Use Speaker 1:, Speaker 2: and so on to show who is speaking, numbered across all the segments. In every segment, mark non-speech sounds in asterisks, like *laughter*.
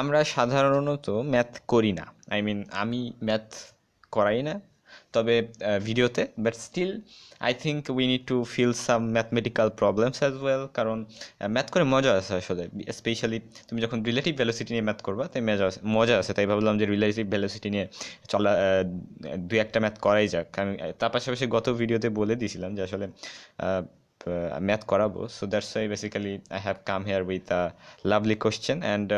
Speaker 1: আমরা সাধারণত ম্যাথ করি না আই মিন আমি ম্যাথ করাই না তবে ভিডিওতে but still I think we need to fill some mathematical problems as well কারণ ম্যাথ করে মজা আছে আসলে স্পেশালি তুমি যখন রিলেটিভ ভ্যালোসিটি নিয়ে ম্যাথ করবা তাই মজা আছে মজা আছে তাই ভাবলাম যে রিলেটিভ ভ্যালোসিটি নিয়ে চলা দু একটা ম্যাথ করাই যাক আমি তার পাশাপাশি গত ভিডিওতে বলে দিয়েছিলাম যে আসলে ম্যাথ করাবো so that's why basically I have come here with a lovely question and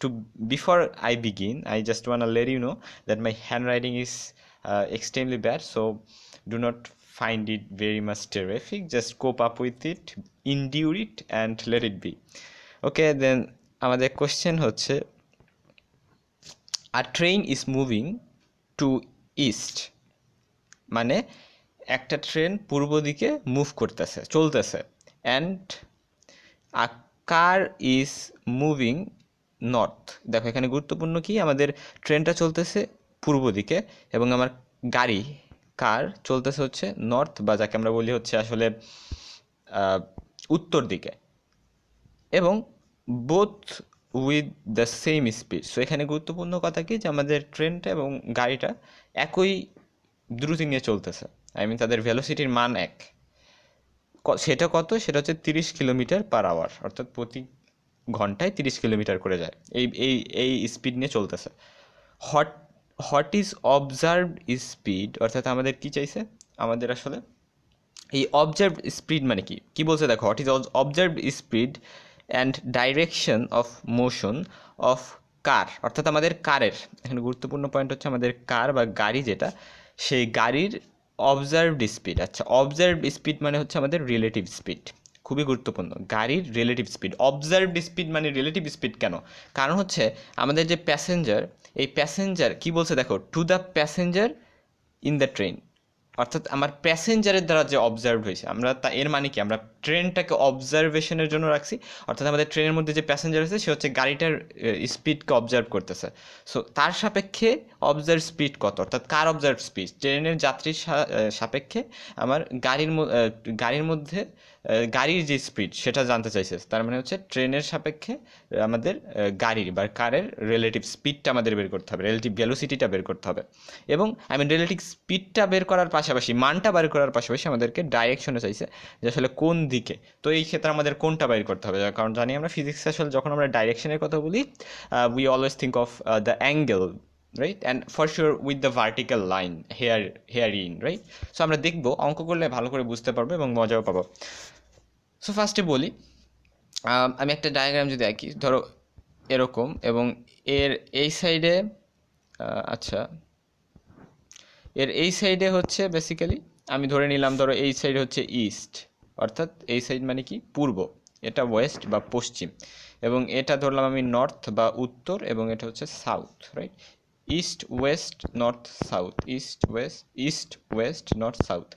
Speaker 1: to before i begin i just want to let you know that my handwriting is uh, extremely bad so do not find it very much terrific just cope up with it endure it and let it be okay then আমাদের question হচ্ছে a train is moving to east মানে একটা train পূর্ব দিকে move করতেছে চলতেছে and a car is moving north দেখো এখানে গুরুত্বপূর্ণ কি আমাদের ট্রেনটা চলতেছে পূর্ব দিকে এবং আমার গাড়ি কার চলতেছে হচ্ছে নর্থ বা যাকে আমরা বলি হচ্ছে আসলে উত্তর দিকে এবং both with the same speed so এখানে গুরুত্বপূর্ণ কথা কি যে আমাদের ট্রেনটা এবং গাড়িটা একই দ্রুতি নিয়ে চলতেছে আই মিন তাদের ভেলোসিটির মান এক সেটা কত সেটা হচ্ছে তিরিশ কিলোমিটার পার আওয়ার অর্থাৎ প্রতি ঘন্টায় তিরিশ কিলোমিটার করে যায় এই এই এই স্পিড নিয়ে চলতেছে what what is observed speed অর্থাৎ আমাদের কি চাইছে আমাদের আসলে এই অবজার্ভড স্পিড মানে কি কি বলছে দেখো what is observed speed and direction of motion of car অর্থাৎ আমাদের কারের এখানে গুরুত্বপূর্ণ পয়েন্ট হচ্ছে আমাদের কার বা গাড়ি যেটা সেই গাড়ির অবজার্ভড স্পিড আচ্ছা অবজার্ভড স্পিড মানে হচ্ছে আমাদের রিলেটিভ স্পিড খুবই গুরুত্বপূর্ণ গাড়ির রিলেটিভ স্পিড অবজার্ভড স্পিড মানে রিলেটিভ স্পিড কেন কারণ হচ্ছে আমাদের যে প্যাসেঞ্জার এই প্যাসেঞ্জার কি বলছে দেখো to the passenger in the train অর্থাৎ আমার প্যাসেঞ্জারের দ্বারা যে অবজার্ভ হয়েছে আমরা তা এর মানে কি আমরা ট্রেনটাকে অবজারভেশনের জন্য রাখছি অর্থাৎ আমাদের ট্রেনের মধ্যে যে প্যাসেঞ্জার আছে সে হচ্ছে গাড়িটার স্পিডকে অবজার্ভ করতেছে সো তার সাপেক্ষে অবজার্ভ স্পিড কত অর্থাৎ কার অবজার্ভ স্পিড ট্রেনের যাত্রীর সাপেক্ষে আমার গাড়ির গাড়ির মধ্যে গাড়ির যে স্পিড সেটা জানতে চাইছে তার মানে হচ্ছে ট্রেনের সাপেক্ষে আমাদের গাড়ির বা কারের রিলেটিভ স্পিডটা আমাদের বের করতে হবে রিলেটিভ ভ্যালোসিটিটা বের করতে হবে এবং আই মিন রিলেটিভ স্পিডটা বের করার পাশে পাশাপাশি মানটা বের করার পাশাপাশি আমাদেরকে ডাইরেকশনে চাইছে যে আসলে কোন দিকে তো এই ক্ষেত্রে আমাদের কোনটা বের করতে হবে কারণ জানি আমরা ফিজিক্স আসলে যখন আমরা ডাইরেকশনের কথা বলি we always think of the angle right and for sure with the vertical line here here in right so আমরা দেখবো অঙ্ক করলে ভালো করে বুঝতে পারবো এবং মজাও পাবো সো ফার্স্টে বলি আমি একটা ডায়াগ্রাম যদি আঁকি ধরো এরকম এবং এর এই সাইডে আচ্ছা এর এই সাইডে হচ্ছে বেসিক্যালি আমি ধরে নিলাম ধরো এই সাইড হচ্ছে ইস্ট অর্থাৎ এই সাইড মানে কি পূর্ব এটা ওয়েস্ট বা পশ্চিম এবং এটা ধরলাম আমি নর্থ বা উত্তর এবং এটা হচ্ছে south right east west north south east west east west north south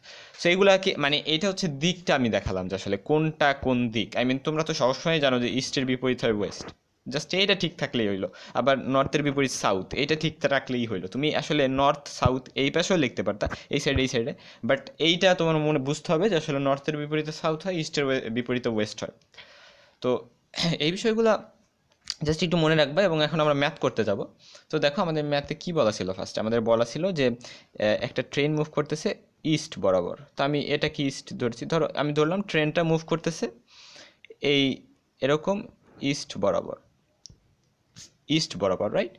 Speaker 1: so এইগুলাকে মানে এটা হচ্ছে দিকটা আমি দেখালাম যে আসলে কোনটা কোন দিক আই মিন তোমরা তো সবসময় জানো যে ইস্টের বিপরীত হয় ওয়েস্ট জাস্ট এইটা ঠিক থাকলেই হইলো আবার নর্থের বিপরীত সাউথ এইটা ঠিক রাখলেই হইলো তুমি আসলে নর্থ সাউথ এই পাশেও লিখতে পারতা এই সাইডে এই সাইডে বাট এইটা তোমার মনে বুঝতে হবে যে আসলে নর্থের বিপরীতে সাউথ হয় ইস্টের বিপরীত ওয়েস্ট হয় তো *clears throat* এই বিষয়গুলো জাস্ট একটু মনে রাখবা এবং এখন আমরা ম্যাথ করতে যাব তো দেখো আমাদের ম্যাথে কি বলা ছিল ফার্স্ট আমাদের বলা ছিল যে একটা ট্রেন মুভ করতেছে ইস্ট বরাবর তো আমি এটা কি ইস্ট ধরছি ধরো আমি ধরলাম ট্রেনটা মুভ করতেছে এই এরকম ইস্ট বরাবর ইস্ট বরাবর রাইট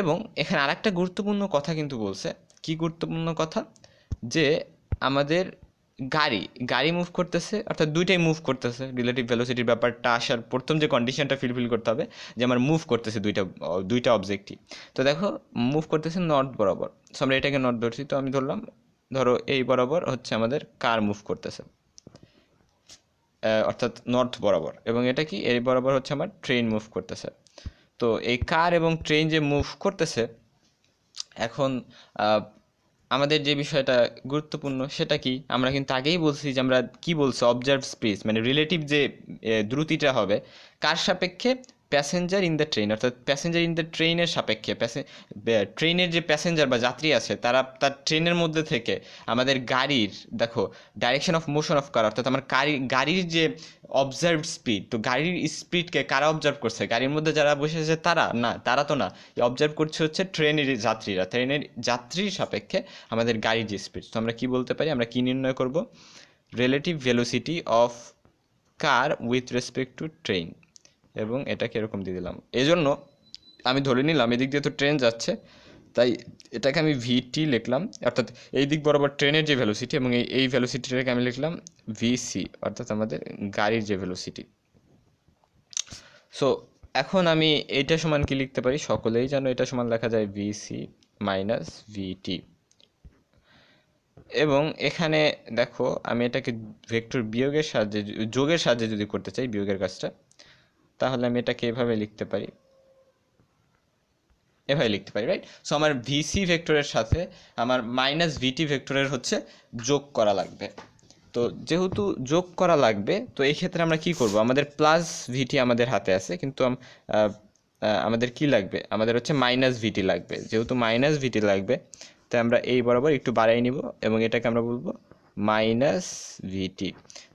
Speaker 1: এবং এখানে আরেকটা গুরুত্বপূর্ণ কথা কিন্তু বলছে কি গুরুত্বপূর্ণ কথা যে আমাদের গাড়ি গাড়ি মুভ করতেছে অর্থাৎ দুইটাই মুভ করতেছে রিলেটিভ ভেলোসিটির ব্যাপারটা আসার প্রথম যে কন্ডিশনটা ফিলফিল করতে হবে যে আমার মুভ করতেছে দুইটা দুইটা অবজেক্টই তো দেখো মুভ করতেছে নর্থ বরাবর সো আমরা এটাকে নর্থ ধরছি তো আমি ধরলাম ধরো এই বরাবর হচ্ছে আমাদের কার মুভ করতেছে অর্থাৎ নর্থ বরাবর এবং এটা কি এই বরাবর হচ্ছে আমার ট্রেন মুভ করতেছে তো এই কার এবং ট্রেন যে মুভ করতেছে এখন আমাদের যে বিষয়টা গুরুত্বপূর্ণ সেটা কি আমরা কিন্তু আগেই বলছি যে আমরা কি বলছি অবজার্ভ স্পেস মানে রিলেটিভ যে দ্রুতিটা হবে কার সাপেক্ষে প্যাসেঞ্জার ইন দ্য ট্রেন অর্থাৎ প্যাসেঞ্জার ইন দ্য ট্রেনের সাপেক্ষে ট্রেনের যে প্যাসেঞ্জার বা যাত্রী আছে তারা তার ট্রেনের মধ্যে থেকে আমাদের গাড়ির দেখো direction of motion of car অর্থাৎ আমার গাড়ির যে অবজার্ভ স্পিড তো গাড়ির স্পিডকে কারা অবজার্ভ করছে গাড়ির মধ্যে যারা বসে আছে তারা না তারা তো না অবজার্ভ করছে হচ্ছে ট্রেনের যাত্রীরা ট্রেনের যাত্রীর সাপেক্ষে আমাদের গাড়ির যে স্পিড তো আমরা কি বলতে পারি আমরা কি নির্ণয় করব relative velocity of car with respect to train এবং এটাকে এরকম দিয়ে দিলাম এই জন্য আমি ধরে নিলাম এদিক দিয়ে তো ট্রেন যাচ্ছে তাই এটাকে আমি ভিটি লিখলাম অর্থাৎ এই দিক বরাবর ট্রেনের যে ভেলোসিটি এবং এই এই ভেলোসিটিটাকে আমি লিখলাম ভিসি অর্থাৎ আমাদের গাড়ির যে ভেলোসিটি সো এখন আমি এটা সমান কি লিখতে পারি সকলেই জানো এটা সমান লেখা যায় ভিসি মাইনাস ভিটি এবং এখানে দেখো আমি এটাকে ভেক্টর বিয়োগের সাহায্যে যোগের সাহায্যে যদি করতে চাই বিয়োগের কাজটা তাহলে আমি এটাকে এভাবে লিখতে পারি এভাবে লিখতে পারি রাইট সো আমার ভিসি ভেক্টরের সাথে আমার মাইনাস ভিটি ভেক্টরের হচ্ছে যোগ করা লাগবে তো যেহেতু যোগ করা লাগবে তো এই ক্ষেত্রে আমরা কি করব আমাদের প্লাস ভিটি আমাদের হাতে আছে কিন্তু আমাদের কি লাগবে আমাদের হচ্ছে মাইনাস ভিটি লাগবে যেহেতু মাইনাস ভিটি লাগবে তাই আমরা এই বরাবর একটু বাড়াই নিব এবং এটাকে আমরা বলবো মাইনাস ভিটি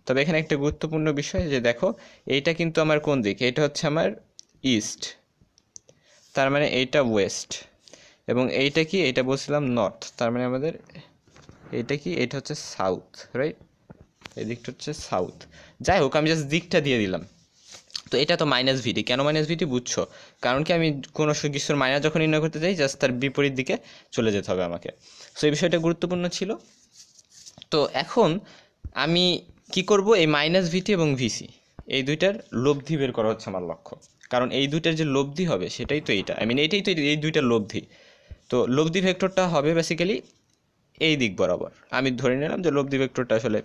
Speaker 1: তবে এখানে একটা গুরুত্বপূর্ণ বিষয় যে দেখো এইটা কিন্তু আমার কোন দিক এটা হচ্ছে আমার ইস্ট তার মানে এইটা ওয়েস্ট এবং এইটা কি এটা বলছিলাম নর্থ তার মানে আমাদের এইটা কি এটা হচ্ছে সাউথ রাইট এই দিকটা হচ্ছে সাউথ যাই হোক আমি জাস্ট দিকটা দিয়ে দিলাম তো এটা তো মাইনাস ভিটি কেন মাইনাস ভিটি বুঝছো কারণ কি আমি কোনো কিছুর মাইনাস যখন নির্ণয় করতে চাই জাস্ট তার বিপরীত দিকে চলে যেতে হবে আমাকে সো এই বিষয়টা গুরুত্বপূর্ণ ছিল তো এখন আমি কি করব এই মাইনাস ভিটি এবং ভিসি এই দুইটার লব্ধি বের করা হচ্ছে আমার লক্ষ্য কারণ এই দুইটার যে লব্ধি হবে সেটাই তো এইটা আই মিন এইটাই তো এই দুইটার লব্ধি তো লব্ধি ভেক্টরটা হবে বেসিক্যালি এই দিক বরাবর আমি ধরে নিলাম যে লব্ধি ভেক্টরটা আসলে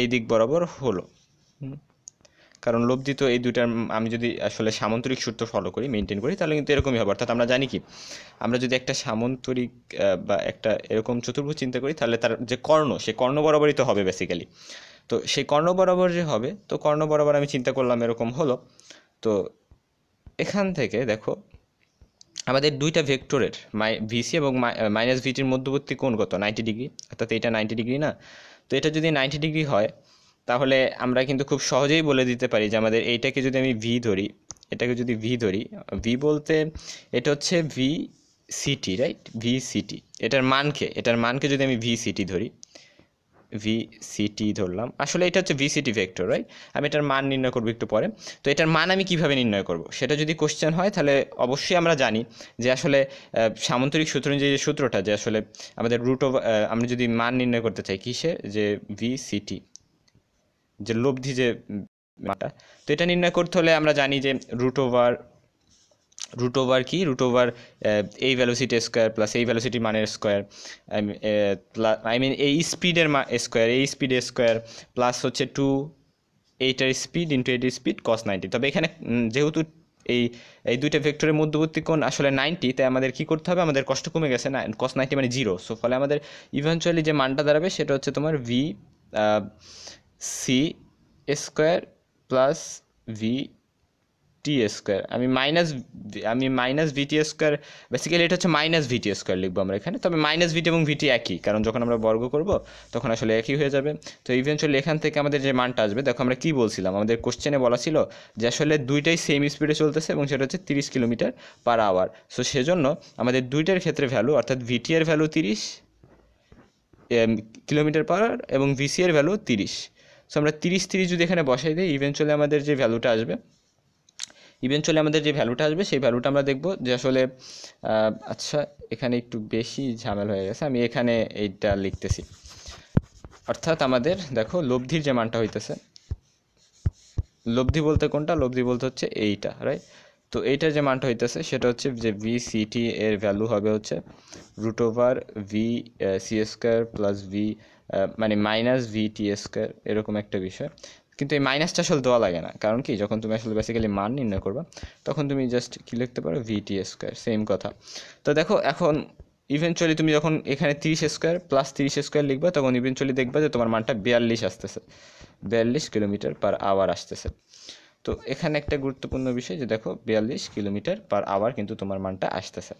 Speaker 1: এই দিক বরাবর হলো কারণ লব্ধি তো এই দুইটার আমি যদি আসলে সামান্তরিক সূত্র ফলো করি মেনটেন করি তাহলে কিন্তু এরকমই হবে অর্থাৎ আমরা জানি কি আমরা যদি একটা সামন্তরিক বা একটা এরকম চতুর্ভুজ চিন্তা করি তাহলে তার যে কর্ণ সে কর্ণ বরাবরই তো হবে বেসিক্যালি তো সেই কর্ণ বরাবর যে হবে তো কর্ণ বরাবর আমি চিন্তা করলাম এরকম হলো তো এখান থেকে দেখো আমাদের দুইটা ভেক্টরের মাই ভিসি এবং মাইনাস ভিটির মধ্যবর্তী কোণ কত নাইনটি ডিগ্রি অর্থাৎ এটা নাইনটি ডিগ্রি না তো এটা যদি নাইনটি ডিগ্রি হয় তাহলে আমরা কিন্তু খুব সহজেই বলে দিতে পারি যে আমাদের এইটাকে যদি আমি ভি ধরি এটাকে যদি ভি ধরি ভি বলতে এটা হচ্ছে V C T right V C T এটার মানকে এটার মানকে যদি আমি ভি সিটি ধরি ভিসিটি ধরলাম আসলে এটা হচ্ছে ভিসিটি ভেক্টর রাইট আমি এটার মান নির্ণয় করবো একটু পরে তো এটার মান আমি কিভাবে নির্ণয় করব সেটা যদি কোশ্চেন হয় তাহলে অবশ্যই আমরা জানি যে আসলে সামন্তরিক সূত্র যে সূত্রটা যে আসলে আমাদের রুট অফ আমরা যদি মান নির্ণয় করতে চাই কিসে যে ভিসিটি যে লব্ধি যে মানটা তো এটা নির্ণয় করতে হলে আমরা জানি যে রুট ওভার রুট ওভার কি রুট ওভার um, uh, এই ভ্যালোসিটি স্কোয়ার প্লাস এই ভ্যালোসিটি মানের স্কোয়ার আই মিন এই স্পিডের মা স্কোয়ার এই স্পিডের স্কোয়ার প্লাস হচ্ছে টু এইটার স্পিড ইন্টু এইটার স্পিড কস নাইনটি তবে এখানে যেহেতু এই এই দুইটা ভেক্টরের মধ্যবর্তী কোণ আসলে নাইনটি তাই আমাদের কি করতে হবে আমাদের কষ্ট কমে গেছে না কস নাইনটি মানে জিরো সো ফলে আমাদের ইভেনচুয়ালি যে মানটা দাঁড়াবে সেটা হচ্ছে তোমার V C square plus V T square আমি মাইনাস আমি মাইনাস ভিটি স্কোয়ার বেসিক্যালি এটা হচ্ছে মাইনাস ভিটি স্কোয়ার লিখবো আমরা এখানে তবে মাইনাস ভিটি এবং ভিটি একই কারণ যখন আমরা বর্গ করব তখন আসলে একই হয়ে যাবে তো ইভেনচুয়ালি এখান থেকে আমাদের যে মানটা আসবে দেখো আমরা কি বলছিলাম আমাদের কোশ্চেনে বলা ছিল যে আসলে দুইটাই সেম স্পিডে চলতেছে এবং সেটা হচ্ছে তিরিশ কিলোমিটার পার আওয়ার সো সেজন্য আমাদের দুইটার ক্ষেত্রে ভ্যালু অর্থাৎ ভিটি এর ভ্যালু তিরিশ কিলোমিটার পার আওয়ার এবং ভিসি এর ভ্যালু তিরিশ সো আমরা তিরিশ তিরিশ যদি এখানে বসাই দিই ইভেনচুয়ালি আমাদের যে ভ্যালুটা আসবে ইভেনচুয়ালি আমাদের যে ভ্যালুটা আসবে সেই ভ্যালুটা আমরা দেখব যে আসলে আচ্ছা এখানে একটু বেশি ঝামেল হয়ে গেছে আমি এখানে এইটা লিখতেছি অর্থাৎ আমাদের দেখো লব্ধির যে মানটা হইতেছে লব্ধি বলতে কোনটা লব্ধি বলতে হচ্ছে এইটা রাইট তো এইটার যে মানটা হইতেছে সেটা হচ্ছে যে ভি সিটি এর ভ্যালু হবে হচ্ছে root over V C square plus V মানে মাইনাস ভি টি স্কোয়ার এরকম একটা বিষয় কিন্তু এই মাইনাসটা আসলে দেওয়া লাগে না কারণ কি যখন তুমি আসলে বেসিক্যালি মান নির্ণয় করবা তখন তুমি জাস্ট কী লিখতে পারো ভিটি স্কোয়ার সেম কথা তো দেখো এখন ইভেনচুয়ালি তুমি যখন এখানে তিরিশ স্কোয়ার প্লাস তিরিশ স্কোয়ার লিখবা তখন ইভেনচুয়ালি দেখবা যে তোমার মানটা বিয়াল্লিশ আসতেছে বিয়াল্লিশ কিলোমিটার পার আওয়ার আসতেছে তো এখানে একটা গুরুত্বপূর্ণ বিষয় যে দেখো বিয়াল্লিশ কিলোমিটার পার আওয়ার কিন্তু তোমার মানটা আসতেছে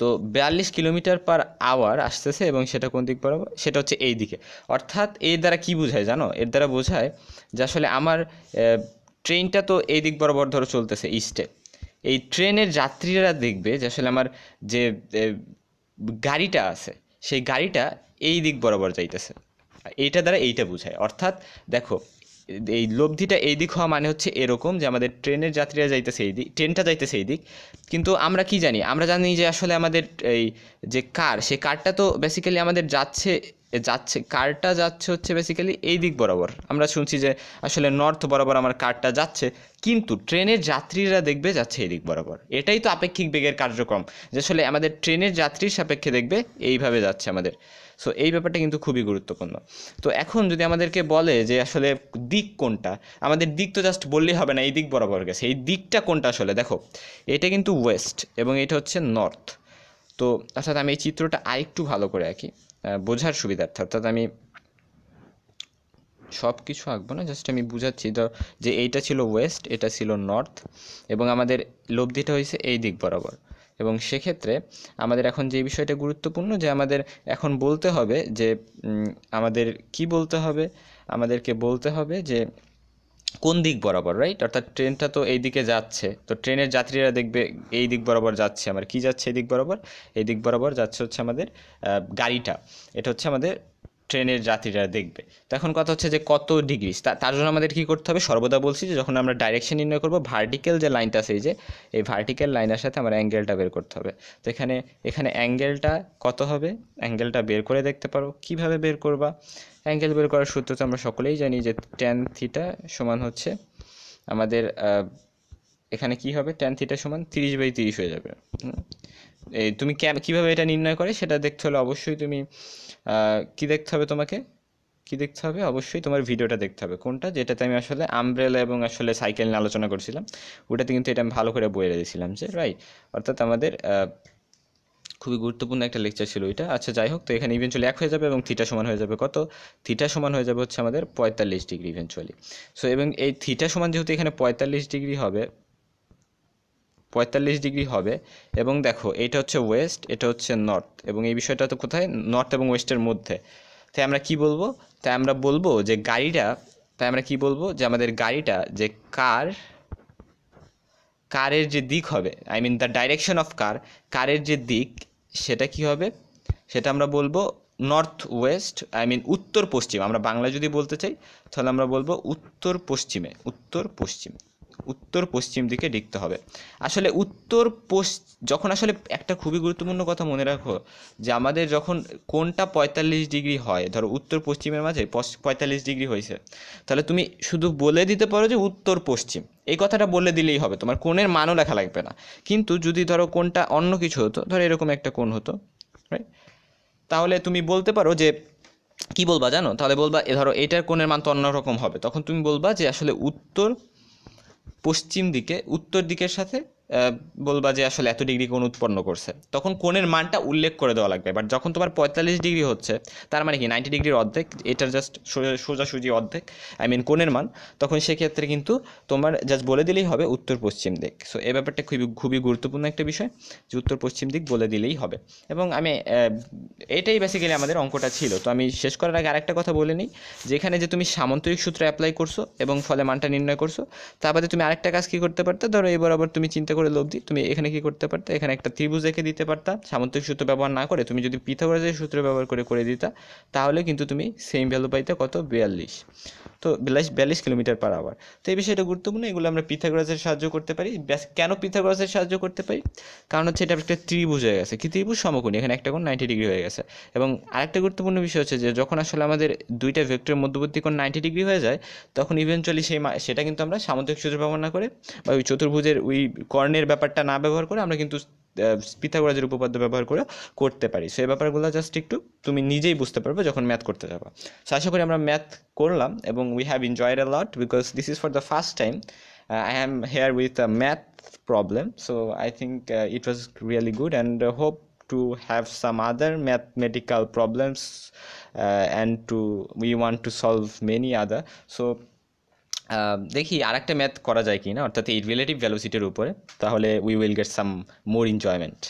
Speaker 1: তো বিয়াল্লিশ কিলোমিটার পার আওয়ার আসতেছে এবং সেটা কোন দিক বরাবর সেটা হচ্ছে এই দিকে অর্থাৎ এর দ্বারা কি বোঝায় জানো এর দ্বারা বোঝায় যে আসলে আমার ট্রেনটা তো এই দিক বরাবর ধরো চলতেছে ইস্টে এই ট্রেনের যাত্রীরা দেখবে যে আসলে আমার যে গাড়িটা আছে সেই গাড়িটা এই দিক বরাবর যাইতেছে এইটা দ্বারা এইটা বোঝায় অর্থাৎ দেখো এই লব্ধিটা এই দিক হওয়া মানে হচ্ছে এরকম যে আমাদের ট্রেনের যাত্রীরা যাইতেছে এই দিক ট্রেনটা যাইতেছে এই দিক কিন্তু আমরা কি জানি আমরা জানি যে আসলে আমাদের এই যে কার সে কারটা তো বেসিক্যালি আমাদের যাচ্ছে যাচ্ছে কারটা যাচ্ছে হচ্ছে বেসিক্যালি এই দিক বরাবর আমরা শুনছি যে আসলে নর্থ বরাবর আমার কারটা যাচ্ছে কিন্তু ট্রেনের যাত্রীরা দেখবে যাচ্ছে এই দিক বরাবর এটাই তো আপেক্ষিক বেগের কার্যক্রম যে আসলে আমাদের ট্রেনের যাত্রীর সাপেক্ষে দেখবে এইভাবে যাচ্ছে আমাদের সো এই ব্যাপারটা কিন্তু খুবই গুরুত্বপূর্ণ তো এখন যদি আমাদেরকে বলে যে আসলে দিক কোনটা আমাদের দিক তো জাস্ট বললেই হবে না এই দিক বরাবর গেছে এই দিকটা কোনটা আসলে দেখো এটা কিন্তু ওয়েস্ট এবং এটা হচ্ছে নর্থ তো অর্থাৎ আমি এই চিত্রটা আরেকটু ভালো করে আঁকি বোঝার সুবিধার্থে অর্থাৎ আমি সব কিছু আঁকবো না জাস্ট আমি বুঝাচ্ছি যে এইটা ছিল ওয়েস্ট এটা ছিল নর্থ এবং আমাদের লব্ধিটা হয়েছে এই দিক বরাবর এবং সেক্ষেত্রে আমাদের এখন যে বিষয়টা গুরুত্বপূর্ণ যে আমাদের এখন বলতে হবে যে আমাদের কি বলতে হবে আমাদেরকে বলতে হবে যে কোন দিক বরাবর রাইট অর্থাৎ ট্রেনটা তো এই দিকে যাচ্ছে তো ট্রেনের যাত্রীরা দেখবে এই দিক বরাবর যাচ্ছে আমার কি যাচ্ছে এই দিক বরাবর এই দিক বরাবর যাচ্ছে হচ্ছে আমাদের গাড়িটা এটা হচ্ছে আমাদের ট্রেনের যাত্রীরা দেখবে তো এখন কথা হচ্ছে যে কত ডিগ্রি তার জন্য আমাদের কী করতে হবে সর্বদা বলছি যে যখন আমরা ডাইরেকশন নির্ণয় করবো ভার্টিক্যাল যে লাইনটা সেই যে এই ভার্টিক্যাল লাইনের সাথে আমার অ্যাঙ্গেলটা বের করতে হবে তো এখানে এখানে অ্যাঙ্গেলটা কত হবে অ্যাঙ্গেলটা বের করে দেখতে পারো কিভাবে বের করবা অ্যাঙ্গেল বের করার সূত্র তো আমরা সকলেই জানি যে ট্যান থিটা সমান হচ্ছে আমাদের এখানে কি হবে ট্যান থিটা সমান তিরিশ বাই তিরিশ হয়ে যাবে এই তুমি কীভাবে এটা নির্ণয় করে সেটা দেখতে হলে অবশ্যই তুমি কি দেখতে হবে তোমাকে কি দেখতে হবে অবশ্যই তোমার ভিডিওটা দেখতে হবে কোনটা যেটাতে আমি আসলে আমব্রেলা এবং আসলে সাইকেল নিয়ে আলোচনা করছিলাম ওটাতে কিন্তু এটা আমি ভালো করে বলে দিয়েছিলাম যে রাইট অর্থাৎ আমাদের খুবই গুরুত্বপূর্ণ একটা লেকচার ছিল এটা আচ্ছা যাই হোক তো এখানে ইভেনচুয়ালি এক হয়ে যাবে এবং থিটা সমান হয়ে যাবে কত থিটা সমান হয়ে যাবে হচ্ছে আমাদের পঁয়তাল্লিশ ডিগ্রি ইভেনচুয়ালি সো এবং এই থিটা সমান যেহেতু এখানে পঁয়তাল্লিশ ডিগ্রি হবে পঁয়তাল্লিশ ডিগ্রি হবে এবং দেখো এটা হচ্ছে ওয়েস্ট এটা হচ্ছে নর্থ এবং এই বিষয়টা তো কোথায় নর্থ এবং ওয়েস্টের মধ্যে তাই আমরা কি বলবো তাই আমরা বলবো যে গাড়িটা তাই আমরা কি বলবো যে আমাদের গাড়িটা যে কার কারের যে দিক হবে I mean the direction of car কারের যে দিক সেটা কি হবে সেটা আমরা বলবো নর্থ ওয়েস্ট আই মিন উত্তর পশ্চিম আমরা বাংলা যদি বলতে চাই তাহলে আমরা বলবো উত্তর পশ্চিমে উত্তর পশ্চিমে উত্তর পশ্চিম দিকে লিখতে হবে আসলে উত্তর পশ যখন আসলে একটা খুবই গুরুত্বপূর্ণ কথা মনে রাখো যে আমাদের যখন কোনটা পঁয়তাল্লিশ ডিগ্রি হয় ধরো উত্তর পশ্চিমের মাঝে পঁয়তাল্লিশ ডিগ্রি হয়েছে তাহলে তুমি শুধু বলে দিতে পারো যে উত্তর পশ্চিম এই কথাটা বলে দিলেই হবে তোমার কোণের মানও লেখা লাগবে না কিন্তু যদি ধরো কোনটা অন্য কিছু হতো ধরো এরকম একটা কোণ হতো রাইট তাহলে তুমি বলতে পারো যে কি বলবা জানো তাহলে বলবা এ ধরো এটার কোণের মান তো অন্যরকম হবে তখন তুমি বলবা যে আসলে উত্তর পশ্চিম দিকে উত্তর দিকের সাথে বলবা যে আসলে এত ডিগ্রি কোণ উৎপন্ন করছে তখন কোণের মানটা উল্লেখ করে দেওয়া লাগবে বাট যখন তোমার পঁয়তাল্লিশ ডিগ্রি হচ্ছে তার মানে কি নাইনটি ডিগ্রির অর্ধেক এটার জাস্ট সোজাসুজি অর্ধেক আই মিন কোণের মান তখন সেক্ষেত্রে কিন্তু তোমার জাস্ট বলে দিলেই হবে উত্তর পশ্চিম দিক সো এ ব্যাপারটা খুবই খুবই গুরুত্বপূর্ণ একটা বিষয় যে উত্তর পশ্চিম দিক বলে দিলেই হবে এবং আমি এটাই বেসিক্যালি আমাদের অঙ্কটা ছিল তো আমি শেষ করার আগে আরেকটা কথা বলে নিই যেখানে যে তুমি সামন্তরিক সূত্র অ্যাপ্লাই করছো এবং ফলে মানটা নির্ণয় করছো তার বাদে তুমি আরেকটা কাজ কী করতে পারতে ধরো এই বরাবর তুমি চিন্তা করে লব্ধি তুমি এখানে কি করতে পারতা এখানে একটা ত্রিভুজ রেখে দিতে পারতা সামুদ্রিক সূত্র ব্যবহার না করে তুমি যদি পিথাগোরাসের সূত্র ব্যবহার করে করে দিতা তাহলে কিন্তু তুমি সেম ভ্যালু পাইতে কত বিয়াল্লিশ তো বিয়াল্লিশ বিয়াল্লিশ কিলোমিটার পার আওয়ার তো এই বিষয়টা গুরুত্বপূর্ণ এগুলো আমরা পিথাগোরাসের সাহায্য করতে পারি কেন পিথাগোরাসের সাহায্য করতে পারি কারণ হচ্ছে এটা একটা ত্রিভুজ হয়ে গেছে কি ত্রিভুজ সমকোণ এখানে একটা কোণ নাইনটি ডিগ্রি হয়ে গেছে এবং আরেকটা গুরুত্বপূর্ণ বিষয় হচ্ছে যে যখন আসলে আমাদের দুইটা ভেক্টরের মধ্যবর্তী কোণ নাইনটি ডিগ্রি হয়ে যায় তখন ইভেনচুয়ালি সেই সেটা কিন্তু আমরা সামুদ্রিক সূত্র ব্যবহার না করে বা ওই চতুর্ভুজের ওই কর্ণের ব্যাপারটা না ব্যবহার করে আমরা কিন্তু পিথাগোরাজের উপপাদ্য ব্যবহার করে করতে পারি সেই ব্যাপারগুলো জাস্ট একটু তুমি নিজেই বুঝতে পারবে যখন ম্যাথ করতে যাবা সো আশা করি আমরা ম্যাথ করলাম এবং we have enjoyed a lot because this is for the first time I am here with a math problem so I think it was really good and hope to have some other mathematical problems uh, and to we want to solve many other so দেখি আর একটা math করা যায় কি না অর্থাৎ এই relative ভ্যালোসিটির উপরে তাহলে we will get some more enjoyment